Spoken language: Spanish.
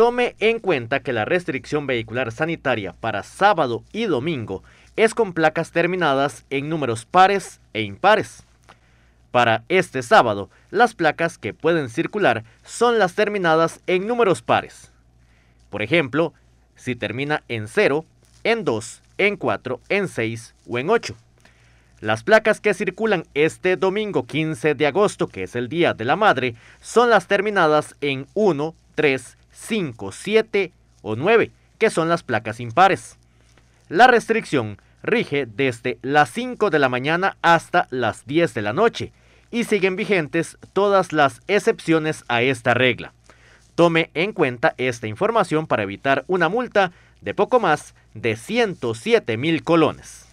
Tome en cuenta que la restricción vehicular sanitaria para sábado y domingo es con placas terminadas en números pares e impares. Para este sábado, las placas que pueden circular son las terminadas en números pares. Por ejemplo, si termina en 0, en 2, en 4, en 6 o en 8. Las placas que circulan este domingo 15 de agosto, que es el Día de la Madre, son las terminadas en 1, 3 5, 7 o 9, que son las placas impares. La restricción rige desde las 5 de la mañana hasta las 10 de la noche y siguen vigentes todas las excepciones a esta regla. Tome en cuenta esta información para evitar una multa de poco más de 107 mil colones.